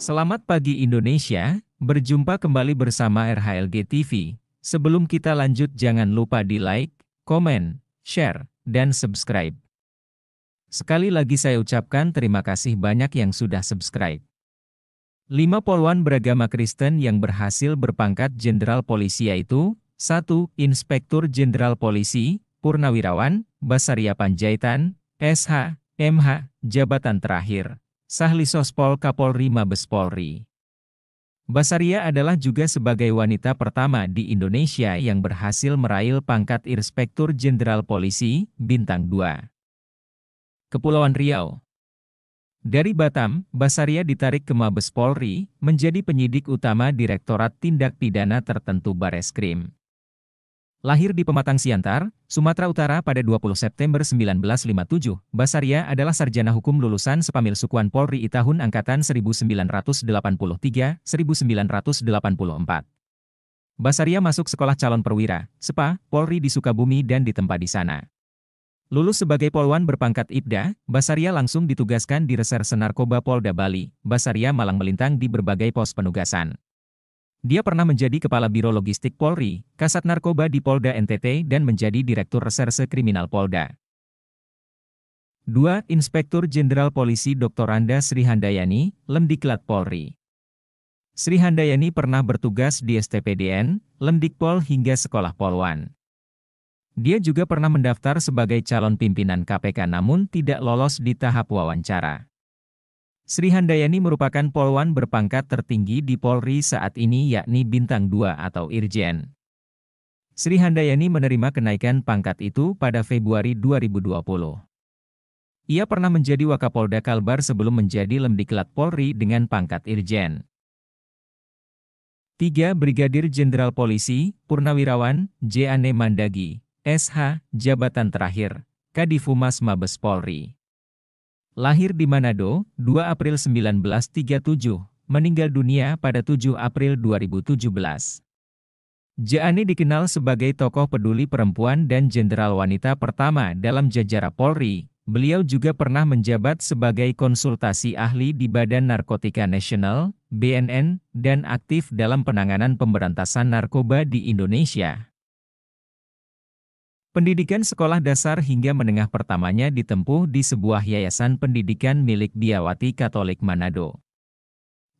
Selamat pagi Indonesia, berjumpa kembali bersama RHLG TV. Sebelum kita lanjut jangan lupa di like, komen, share, dan subscribe. Sekali lagi saya ucapkan terima kasih banyak yang sudah subscribe. Lima poluan beragama Kristen yang berhasil berpangkat Jenderal Polisi yaitu 1. Inspektur Jenderal Polisi, Purnawirawan, Basaria Panjaitan, SH, MH, jabatan terakhir. Sahli Sospol Kapolri Mabes Polri. Basaria adalah juga sebagai wanita pertama di Indonesia yang berhasil meraih pangkat Inspektur Jenderal Polisi, Bintang 2. Kepulauan Riau Dari Batam, Basaria ditarik ke Mabes Polri, menjadi penyidik utama Direktorat Tindak Pidana Tertentu Bareskrim. Lahir di Pematang Siantar, Sumatera Utara pada 20 September 1957, Basaria adalah sarjana hukum lulusan Sepamil Sukuan Polri tahun angkatan 1983-1984. Basaria masuk sekolah calon perwira, SEPA, Polri di Sukabumi dan ditempa di sana. Lulus sebagai polwan berpangkat Ibda, Basaria langsung ditugaskan di Reserse Narkoba Polda Bali. Basaria malang melintang di berbagai pos penugasan. Dia pernah menjadi Kepala Biro Logistik Polri, Kasat Narkoba di Polda NTT dan menjadi Direktur Reserse Kriminal Polda. 2. Inspektur Jenderal Polisi Dr. Randa Sri Handayani, Lemdiklat Polri. Sri Handayani pernah bertugas di STPDN, Lemdikpol hingga Sekolah Polwan. Dia juga pernah mendaftar sebagai calon pimpinan KPK namun tidak lolos di tahap wawancara. Sri Handayani merupakan polwan berpangkat tertinggi di Polri saat ini yakni Bintang 2 atau Irjen. Sri Handayani menerima kenaikan pangkat itu pada Februari 2020. Ia pernah menjadi Wakapolda Kalbar sebelum menjadi Lemdiklat Polri dengan pangkat Irjen. 3. Brigadir Jenderal Polisi, Purnawirawan, J. Ane Mandagi, SH, jabatan terakhir, Kadifumas Mabes Polri. Lahir di Manado, 2 April 1937, meninggal dunia pada 7 April 2017. Jaani dikenal sebagai tokoh peduli perempuan dan jenderal wanita pertama dalam jajaran Polri. Beliau juga pernah menjabat sebagai konsultasi ahli di Badan Narkotika Nasional, BNN, dan aktif dalam penanganan pemberantasan narkoba di Indonesia. Pendidikan sekolah dasar hingga menengah pertamanya ditempuh di sebuah yayasan pendidikan milik Biawati Katolik Manado.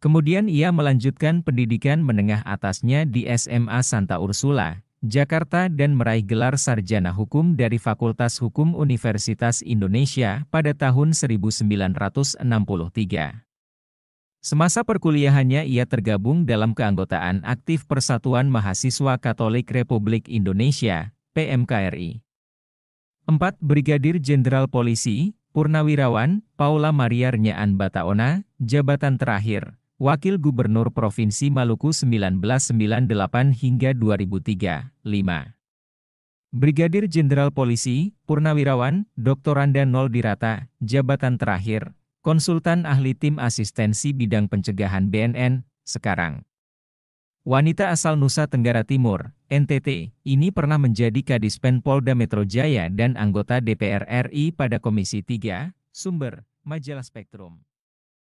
Kemudian ia melanjutkan pendidikan menengah atasnya di SMA Santa Ursula, Jakarta dan meraih gelar sarjana hukum dari Fakultas Hukum Universitas Indonesia pada tahun 1963. Semasa perkuliahannya ia tergabung dalam keanggotaan aktif Persatuan Mahasiswa Katolik Republik Indonesia PMKRI. 4. Brigadir Jenderal Polisi, Purnawirawan, Paula Maria Rnyaan Bataona, jabatan terakhir, Wakil Gubernur Provinsi Maluku 1998 hingga 2003, 5. Brigadir Jenderal Polisi, Purnawirawan, Doktoranda Nol Dirata, jabatan terakhir, Konsultan Ahli Tim Asistensi Bidang Pencegahan BNN, sekarang. Wanita asal Nusa Tenggara Timur, NTT, ini pernah menjadi Kadis Pen Polda Metro Jaya dan anggota DPR RI pada Komisi 3, Sumber, Majalah Spektrum.